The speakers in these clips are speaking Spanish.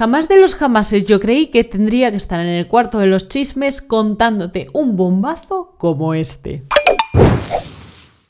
Jamás de los jamases yo creí que tendría que estar en el cuarto de los chismes contándote un bombazo como este.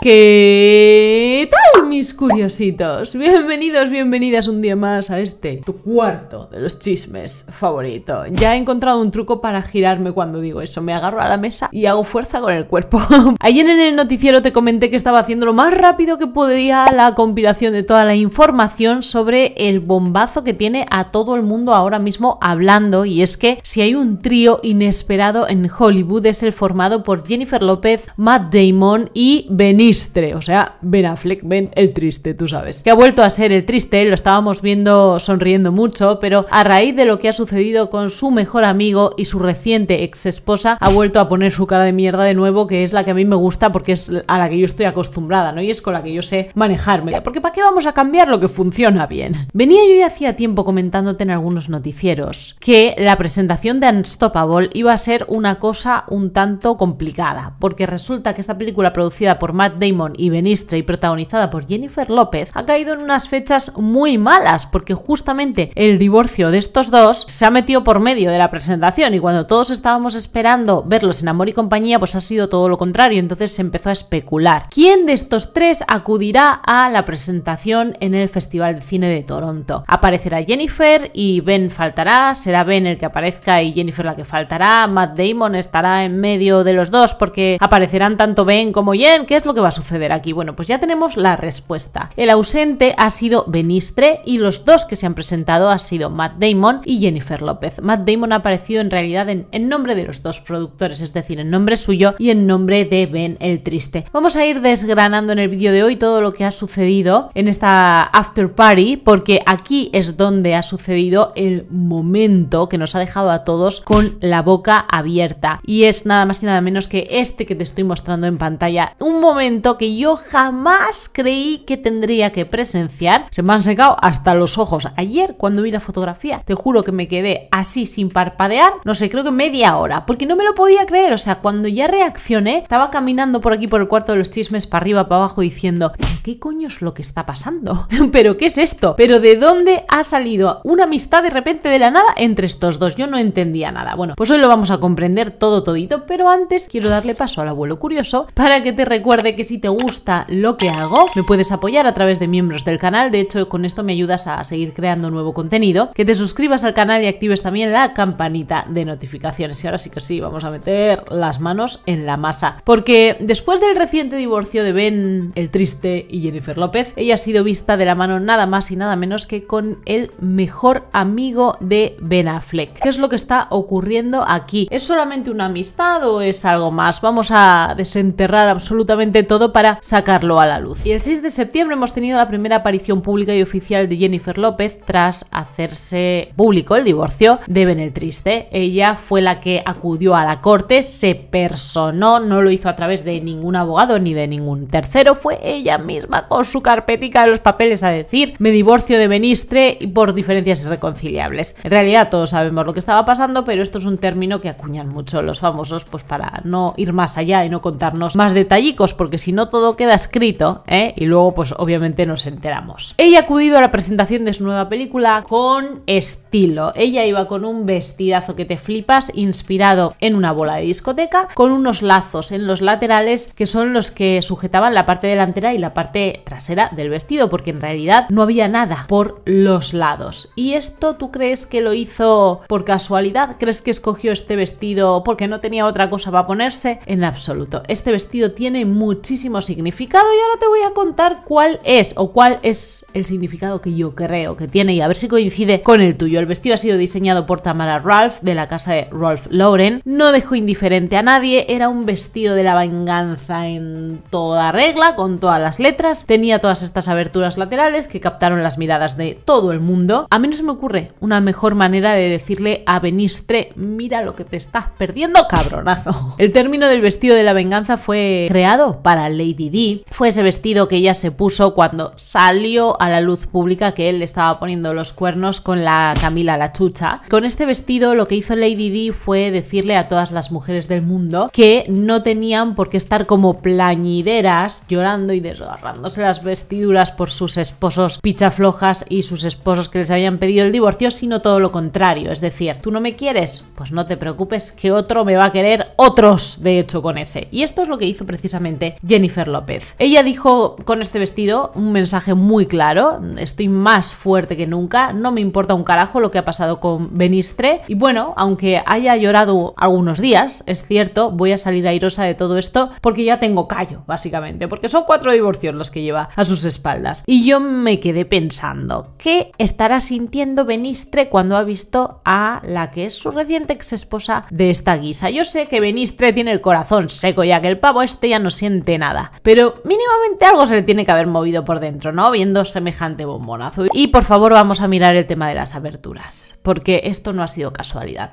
¿Qué mis curiositos? Bienvenidos, bienvenidas un día más a este, tu cuarto de los chismes favorito. Ya he encontrado un truco para girarme cuando digo eso. Me agarro a la mesa y hago fuerza con el cuerpo. Ayer en el noticiero te comenté que estaba haciendo lo más rápido que podía la compilación de toda la información sobre el bombazo que tiene a todo el mundo ahora mismo hablando. Y es que si hay un trío inesperado en Hollywood es el formado por Jennifer López, Matt Damon y Benistre. O sea, Ben Affleck, Ben el triste, tú sabes. Que ha vuelto a ser el triste, lo estábamos viendo sonriendo mucho, pero a raíz de lo que ha sucedido con su mejor amigo y su reciente ex esposa, ha vuelto a poner su cara de mierda de nuevo, que es la que a mí me gusta porque es a la que yo estoy acostumbrada, ¿no? Y es con la que yo sé manejarme. Porque ¿para qué vamos a cambiar lo que funciona bien? Venía yo ya hacía tiempo comentándote en algunos noticieros que la presentación de Unstoppable iba a ser una cosa un tanto complicada, porque resulta que esta película producida por Matt Damon y Ben y protagonizada por Jennifer López ha caído en unas fechas muy malas porque justamente el divorcio de estos dos se ha metido por medio de la presentación y cuando todos estábamos esperando verlos en Amor y compañía pues ha sido todo lo contrario, entonces se empezó a especular. ¿Quién de estos tres acudirá a la presentación en el Festival de Cine de Toronto? Aparecerá Jennifer y Ben faltará, será Ben el que aparezca y Jennifer la que faltará, Matt Damon estará en medio de los dos porque aparecerán tanto Ben como Jen, ¿qué es lo que va a suceder aquí? Bueno, pues ya tenemos la respuesta. El ausente ha sido Benistre y los dos que se han presentado han sido Matt Damon y Jennifer López. Matt Damon ha aparecido en realidad en, nombre de los dos productores, es decir, en nombre suyo y en nombre de Ben el Triste. Vamos a ir desgranando en el vídeo de hoy todo lo que ha sucedido en esta after party, porque aquí es donde ha sucedido el momento que nos ha dejado a todos con la boca abierta. Y es nada más y nada menos que este que te estoy mostrando en pantalla. Un momento que yo jamás creí y que tendría que presenciar, se me han secado hasta los ojos. Ayer, cuando vi la fotografía, te juro que me quedé así sin parpadear, no sé, creo que media hora, porque no me lo podía creer. O sea, cuando ya reaccioné, estaba caminando por aquí, por el cuarto de los chismes, para arriba, para abajo, diciendo, ¿qué coño es lo que está pasando? ¿Pero qué es esto? ¿Pero de dónde ha salido una amistad de repente de la nada entre estos dos? Yo no entendía nada. Bueno, pues hoy lo vamos a comprender todo todito, pero antes quiero darle paso al abuelo curioso para que te recuerde que si te gusta lo que hago, puedes apoyar a través de miembros del canal, de hecho con esto me ayudas a seguir creando nuevo contenido, que te suscribas al canal y actives también la campanita de notificaciones. Y ahora sí que sí, vamos a meter las manos en la masa. Porque después del reciente divorcio de Ben el Triste y Jennifer López, ella ha sido vista de la mano nada más y nada menos que con el mejor amigo de Ben Affleck. ¿Qué es lo que está ocurriendo aquí? ¿Es solamente una amistad o es algo más? Vamos a desenterrar absolutamente todo para sacarlo a la luz. Y el de septiembre hemos tenido la primera aparición pública y oficial de Jennifer López tras hacerse público el divorcio de Triste. Ella fue la que acudió a la corte, se personó, no lo hizo a través de ningún abogado ni de ningún tercero, fue ella misma con su carpetica de los papeles a decir me divorcio de Benistre por diferencias irreconciliables. En realidad todos sabemos lo que estaba pasando, pero esto es un término que acuñan mucho los famosos pues para no ir más allá y no contarnos más detallicos, porque si no todo queda escrito, ¿eh? y luego pues obviamente nos enteramos. Ella ha acudido a la presentación de su nueva película con estilo. Ella iba con un vestidazo que te flipas inspirado en una bola de discoteca con unos lazos en los laterales que son los que sujetaban la parte delantera y la parte trasera del vestido porque en realidad no había nada por los lados. ¿Y esto tú crees que lo hizo por casualidad? ¿Crees que escogió este vestido porque no tenía otra cosa para ponerse? En absoluto. Este vestido tiene muchísimo significado y ahora te voy a contar cuál es o cuál es el significado que yo creo que tiene y a ver si coincide con el tuyo. El vestido ha sido diseñado por Tamara Ralph de la casa de Ralph Lauren. No dejó indiferente a nadie, era un vestido de la venganza en toda regla, con todas las letras. Tenía todas estas aberturas laterales que captaron las miradas de todo el mundo. A mí no se me ocurre una mejor manera de decirle a Benistre, mira lo que te estás perdiendo, cabronazo. El término del vestido de la venganza fue creado para Lady D. Fue ese vestido que ella se puso cuando salió a la luz pública que él le estaba poniendo los cuernos con la Camila la chucha. Con este vestido lo que hizo Lady Di fue decirle a todas las mujeres del mundo que no tenían por qué estar como plañideras llorando y desgarrándose las vestiduras por sus esposos pichaflojas y sus esposos que les habían pedido el divorcio, sino todo lo contrario. Es decir, ¿tú no me quieres? Pues no te preocupes que otro me va a querer otros, de hecho, con ese. Y esto es lo que hizo precisamente Jennifer López. Ella dijo con este vestido un mensaje muy claro, estoy más fuerte que nunca, no me importa un carajo lo que ha pasado con Benistre y bueno, aunque haya llorado algunos días, es cierto, voy a salir airosa de todo esto porque ya tengo callo, básicamente, porque son cuatro divorcios los que lleva a sus espaldas. Y yo me quedé pensando, ¿qué estará sintiendo Benistre cuando ha visto a la que es su reciente exesposa de esta guisa? Yo sé que Benistre tiene el corazón seco ya que el pavo este ya no siente nada, pero mínimamente algo se se le tiene que haber movido por dentro, ¿no? Viendo semejante bombonazo. Y por favor vamos a mirar el tema de las aberturas, porque esto no ha sido casualidad.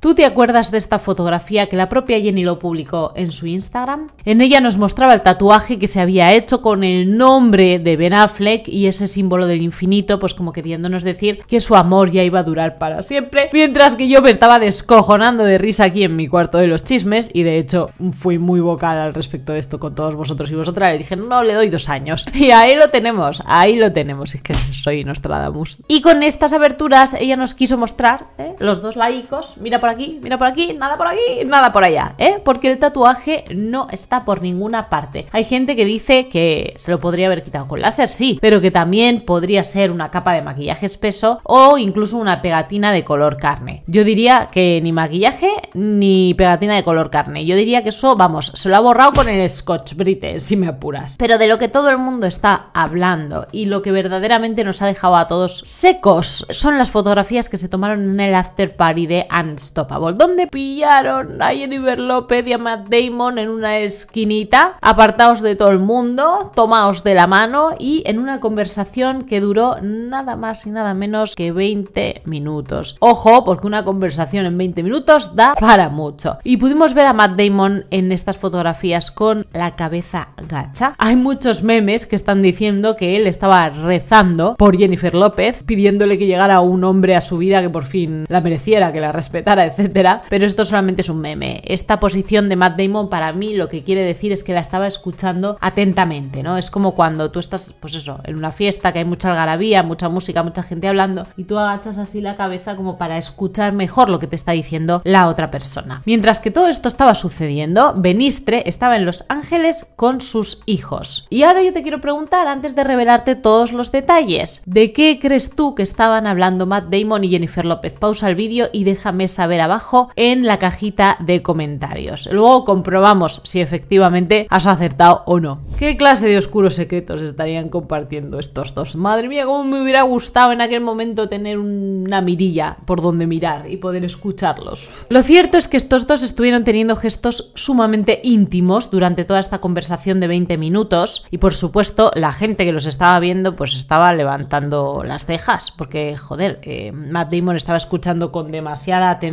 ¿Tú te acuerdas de esta fotografía que la propia Jenny lo publicó en su Instagram? En ella nos mostraba el tatuaje que se había hecho con el nombre de Ben Affleck y ese símbolo del infinito, pues como queriéndonos decir que su amor ya iba a durar para siempre, mientras que yo me estaba descojonando de risa aquí en mi cuarto de los chismes y de hecho fui muy vocal al respecto de esto con todos vosotros y vosotras. Le dije, no, le doy dos años. Y ahí lo tenemos, ahí lo tenemos, es que soy Nostradamus. Y con estas aberturas ella nos quiso mostrar ¿eh? los dos laicos, mira para aquí, mira por aquí, nada por aquí, nada por allá, ¿eh? Porque el tatuaje no está por ninguna parte. Hay gente que dice que se lo podría haber quitado con láser, sí, pero que también podría ser una capa de maquillaje espeso o incluso una pegatina de color carne. Yo diría que ni maquillaje ni pegatina de color carne. Yo diría que eso, vamos, se lo ha borrado con el scotch brite, si me apuras. Pero de lo que todo el mundo está hablando y lo que verdaderamente nos ha dejado a todos secos son las fotografías que se tomaron en el after party de Anstor. Pablo, donde pillaron a Jennifer López y a Matt Damon en una esquinita, apartaos de todo el mundo, tomaos de la mano y en una conversación que duró nada más y nada menos que 20 minutos. Ojo, porque una conversación en 20 minutos da para mucho. Y pudimos ver a Matt Damon en estas fotografías con la cabeza gacha. Hay muchos memes que están diciendo que él estaba rezando por Jennifer López, pidiéndole que llegara un hombre a su vida que por fin la mereciera, que la respetara, etcétera. Pero esto solamente es un meme. Esta posición de Matt Damon para mí lo que quiere decir es que la estaba escuchando atentamente, ¿no? Es como cuando tú estás, pues eso, en una fiesta que hay mucha algarabía, mucha música, mucha gente hablando y tú agachas así la cabeza como para escuchar mejor lo que te está diciendo la otra persona. Mientras que todo esto estaba sucediendo, Benistre estaba en Los Ángeles con sus hijos. Y ahora yo te quiero preguntar, antes de revelarte todos los detalles, ¿de qué crees tú que estaban hablando Matt Damon y Jennifer López? Pausa el vídeo y déjame saber abajo en la cajita de comentarios. Luego comprobamos si efectivamente has acertado o no. ¿Qué clase de oscuros secretos estarían compartiendo estos dos? Madre mía, cómo me hubiera gustado en aquel momento tener una mirilla por donde mirar y poder escucharlos. Lo cierto es que estos dos estuvieron teniendo gestos sumamente íntimos durante toda esta conversación de 20 minutos y por supuesto la gente que los estaba viendo pues estaba levantando las cejas porque joder, eh, Matt Damon estaba escuchando con demasiada atención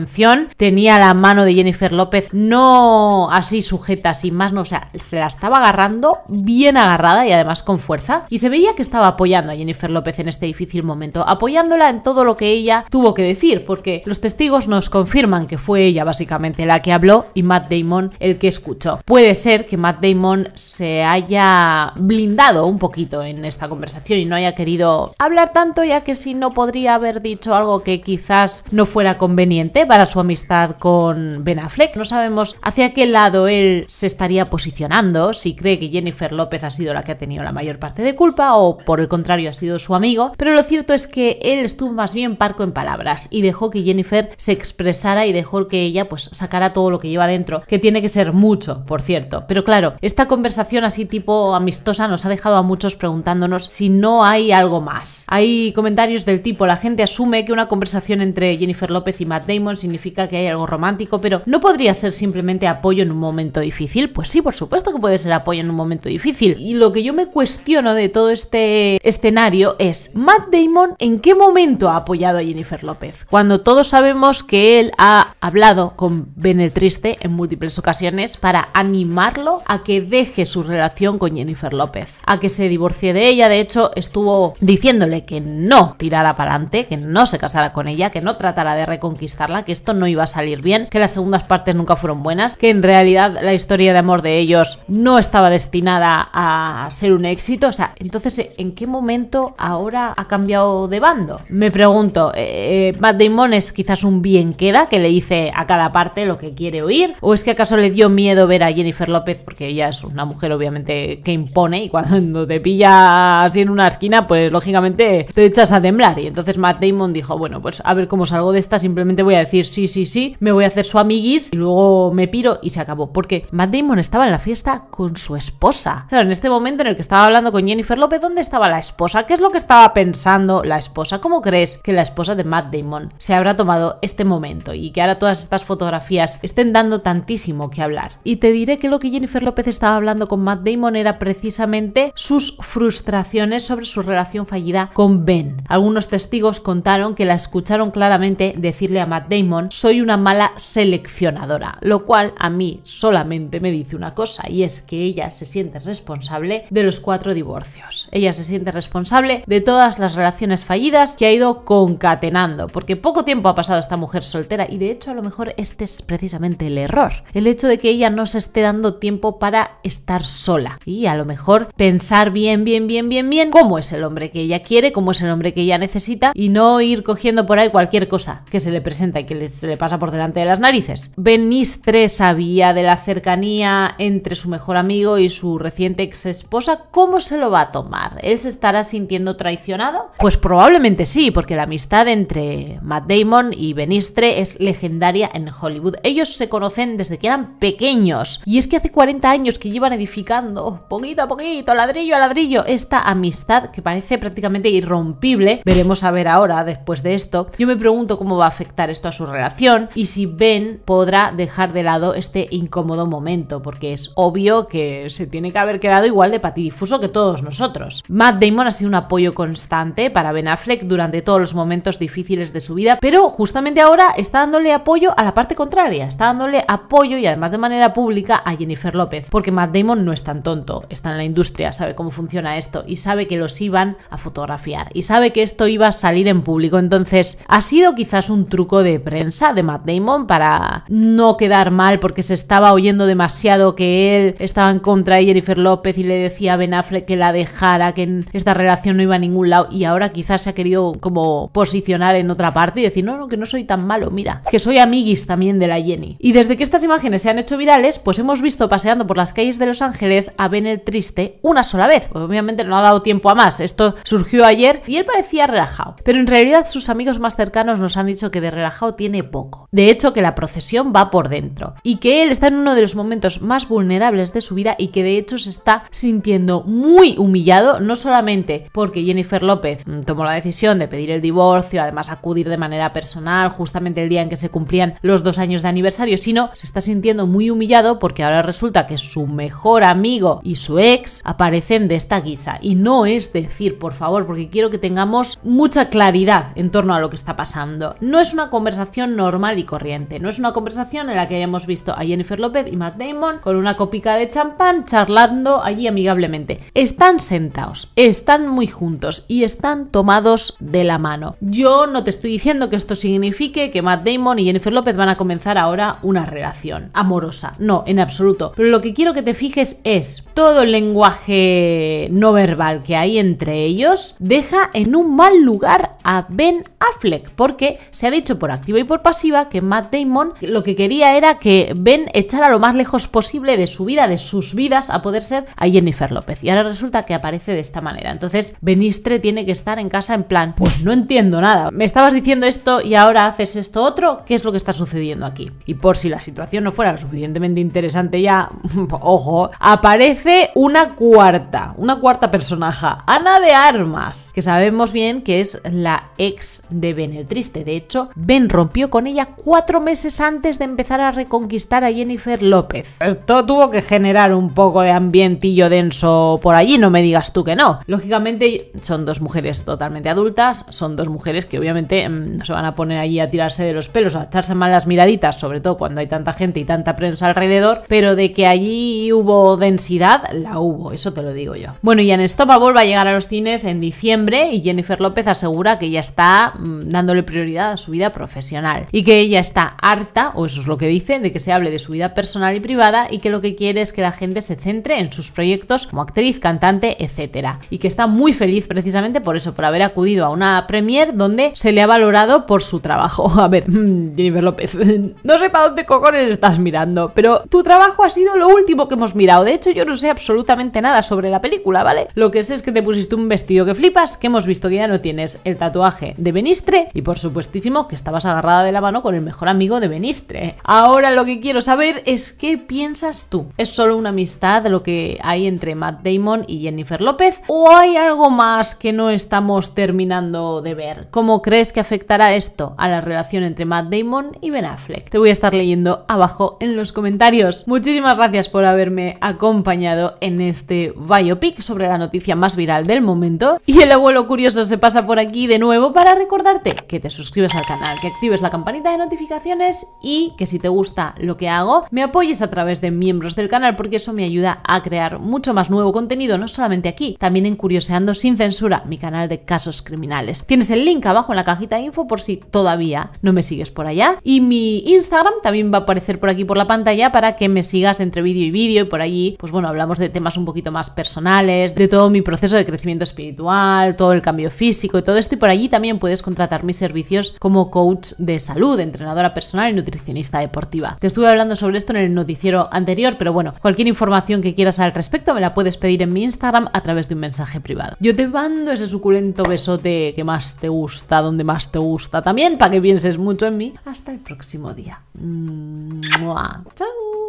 tenía la mano de Jennifer López no así sujeta, sin más, no, o sea, se la estaba agarrando bien agarrada y además con fuerza, y se veía que estaba apoyando a Jennifer López en este difícil momento, apoyándola en todo lo que ella tuvo que decir, porque los testigos nos confirman que fue ella básicamente la que habló y Matt Damon el que escuchó. Puede ser que Matt Damon se haya blindado un poquito en esta conversación y no haya querido hablar tanto, ya que si no podría haber dicho algo que quizás no fuera conveniente para su amistad con Ben Affleck. No sabemos hacia qué lado él se estaría posicionando, si cree que Jennifer López ha sido la que ha tenido la mayor parte de culpa o por el contrario ha sido su amigo, pero lo cierto es que él estuvo más bien parco en palabras y dejó que Jennifer se expresara y dejó que ella pues sacara todo lo que lleva dentro, que tiene que ser mucho, por cierto. Pero claro, esta conversación así tipo amistosa nos ha dejado a muchos preguntándonos si no hay algo más. Hay comentarios del tipo, la gente asume que una conversación entre Jennifer López y Matt Damon sin significa que hay algo romántico, pero ¿no podría ser simplemente apoyo en un momento difícil? Pues sí, por supuesto que puede ser apoyo en un momento difícil. Y lo que yo me cuestiono de todo este escenario es, Matt Damon, ¿en qué momento ha apoyado a Jennifer López? Cuando todos sabemos que él ha hablado con Benetriste en múltiples ocasiones para animarlo a que deje su relación con Jennifer López, a que se divorcie de ella, de hecho estuvo diciéndole que no tirara para adelante, que no se casara con ella, que no tratara de reconquistarla, esto no iba a salir bien, que las segundas partes nunca fueron buenas, que en realidad la historia de amor de ellos no estaba destinada a ser un éxito. O sea, entonces, ¿en qué momento ahora ha cambiado de bando? Me pregunto, eh, eh, ¿Matt Damon es quizás un bien queda que le dice a cada parte lo que quiere oír? ¿O es que acaso le dio miedo ver a Jennifer López? Porque ella es una mujer, obviamente, que impone y cuando te pilla así en una esquina, pues lógicamente te echas a temblar. Y entonces Matt Damon dijo, bueno, pues a ver cómo salgo de esta, simplemente voy a decir sí, sí, sí, me voy a hacer su amiguis y luego me piro y se acabó. Porque Matt Damon estaba en la fiesta con su esposa. Claro, en este momento en el que estaba hablando con Jennifer López, ¿dónde estaba la esposa? ¿Qué es lo que estaba pensando la esposa? ¿Cómo crees que la esposa de Matt Damon se habrá tomado este momento y que ahora todas estas fotografías estén dando tantísimo que hablar? Y te diré que lo que Jennifer López estaba hablando con Matt Damon era precisamente sus frustraciones sobre su relación fallida con Ben. Algunos testigos contaron que la escucharon claramente decirle a Matt Damon soy una mala seleccionadora, lo cual a mí solamente me dice una cosa y es que ella se siente responsable de los cuatro divorcios. Ella se siente responsable de todas las relaciones fallidas que ha ido concatenando, porque poco tiempo ha pasado esta mujer soltera y de hecho a lo mejor este es precisamente el error, el hecho de que ella no se esté dando tiempo para estar sola y a lo mejor pensar bien, bien, bien, bien, bien cómo es el hombre que ella quiere, cómo es el hombre que ella necesita y no ir cogiendo por ahí cualquier cosa que se le presenta y que le se le pasa por delante de las narices. Benistre sabía de la cercanía entre su mejor amigo y su reciente ex esposa. ¿Cómo se lo va a tomar? ¿Él se estará sintiendo traicionado? Pues probablemente sí, porque la amistad entre Matt Damon y Benistre es legendaria en Hollywood. Ellos se conocen desde que eran pequeños. Y es que hace 40 años que llevan edificando, poquito a poquito, ladrillo a ladrillo, esta amistad que parece prácticamente irrompible. Veremos a ver ahora, después de esto. Yo me pregunto cómo va a afectar esto a su relación y si Ben podrá dejar de lado este incómodo momento, porque es obvio que se tiene que haber quedado igual de patidifuso que todos nosotros. Matt Damon ha sido un apoyo constante para Ben Affleck durante todos los momentos difíciles de su vida, pero justamente ahora está dándole apoyo a la parte contraria, está dándole apoyo y además de manera pública a Jennifer López, porque Matt Damon no es tan tonto, está en la industria, sabe cómo funciona esto y sabe que los iban a fotografiar y sabe que esto iba a salir en público, entonces ha sido quizás un truco de prensa de Matt Damon para no quedar mal porque se estaba oyendo demasiado que él estaba en contra de Jennifer López y le decía a Ben Affleck que la dejara, que esta relación no iba a ningún lado y ahora quizás se ha querido como posicionar en otra parte y decir, no, no, que no soy tan malo, mira, que soy amiguis también de la Jenny. Y desde que estas imágenes se han hecho virales, pues hemos visto paseando por las calles de Los Ángeles a Ben el Triste una sola vez. Pues obviamente no ha dado tiempo a más, esto surgió ayer y él parecía relajado. Pero en realidad sus amigos más cercanos nos han dicho que de relajado tiene poco. De hecho, que la procesión va por dentro y que él está en uno de los momentos más vulnerables de su vida y que de hecho se está sintiendo muy humillado, no solamente porque Jennifer López mm, tomó la decisión de pedir el divorcio, además acudir de manera personal justamente el día en que se cumplían los dos años de aniversario, sino se está sintiendo muy humillado porque ahora resulta que su mejor amigo y su ex aparecen de esta guisa. Y no es decir, por favor, porque quiero que tengamos mucha claridad en torno a lo que está pasando. No es una conversación normal y corriente. No es una conversación en la que hayamos visto a Jennifer López y Matt Damon con una copica de champán charlando allí amigablemente. Están sentados, están muy juntos y están tomados de la mano. Yo no te estoy diciendo que esto signifique que Matt Damon y Jennifer López van a comenzar ahora una relación amorosa. No, en absoluto. Pero lo que quiero que te fijes es todo el lenguaje no verbal que hay entre ellos deja en un mal lugar a Ben Affleck porque se ha dicho por activo y por pasiva que Matt Damon lo que quería era que Ben echara lo más lejos posible de su vida, de sus vidas, a poder ser a Jennifer López. Y ahora resulta que aparece de esta manera. Entonces, Benistre tiene que estar en casa en plan, pues no entiendo nada. Me estabas diciendo esto y ahora haces esto otro. ¿Qué es lo que está sucediendo aquí? Y por si la situación no fuera lo suficientemente interesante ya, ojo, aparece una cuarta, una cuarta personaje, Ana de Armas, que sabemos bien que es la ex de Ben el Triste. De hecho, Ben rompe con ella cuatro meses antes de empezar a reconquistar a Jennifer López. Esto tuvo que generar un poco de ambientillo denso por allí, no me digas tú que no. Lógicamente son dos mujeres totalmente adultas, son dos mujeres que obviamente mm, no se van a poner allí a tirarse de los pelos, o a echarse malas miraditas, sobre todo cuando hay tanta gente y tanta prensa alrededor, pero de que allí hubo densidad, la hubo, eso te lo digo yo. Bueno, y Stopable va a llegar a los cines en diciembre y Jennifer López asegura que ya está mm, dándole prioridad a su vida profesional y que ella está harta, o eso es lo que dice, de que se hable de su vida personal y privada y que lo que quiere es que la gente se centre en sus proyectos como actriz, cantante, etcétera Y que está muy feliz precisamente por eso, por haber acudido a una premiere donde se le ha valorado por su trabajo. A ver, Jennifer López, no sé para dónde cojones estás mirando, pero tu trabajo ha sido lo último que hemos mirado. De hecho, yo no sé absolutamente nada sobre la película, ¿vale? Lo que sé es que te pusiste un vestido que flipas, que hemos visto que ya no tienes el tatuaje de Benistre y por supuestísimo que estabas agarrado de la mano con el mejor amigo de Benistre. Ahora lo que quiero saber es qué piensas tú. ¿Es solo una amistad lo que hay entre Matt Damon y Jennifer López? ¿O hay algo más que no estamos terminando de ver? ¿Cómo crees que afectará esto a la relación entre Matt Damon y Ben Affleck? Te voy a estar leyendo abajo en los comentarios. Muchísimas gracias por haberme acompañado en este biopic sobre la noticia más viral del momento. Y el abuelo curioso se pasa por aquí de nuevo para recordarte que te suscribas al canal, que actives la campanita de notificaciones y que si te gusta lo que hago, me apoyes a través de miembros del canal porque eso me ayuda a crear mucho más nuevo contenido, no solamente aquí, también en Curioseando sin censura, mi canal de casos criminales. Tienes el link abajo en la cajita de info por si todavía no me sigues por allá. Y mi Instagram también va a aparecer por aquí por la pantalla para que me sigas entre vídeo y vídeo y por allí, pues bueno, hablamos de temas un poquito más personales, de todo mi proceso de crecimiento espiritual, todo el cambio físico y todo esto y por allí también puedes contratar mis servicios como coach de salud, entrenadora personal y nutricionista deportiva. Te estuve hablando sobre esto en el noticiero anterior, pero bueno, cualquier información que quieras al respecto me la puedes pedir en mi Instagram a través de un mensaje privado. Yo te mando ese suculento besote que más te gusta, donde más te gusta también, para que pienses mucho en mí. Hasta el próximo día. ¡Mua! ¡Chao!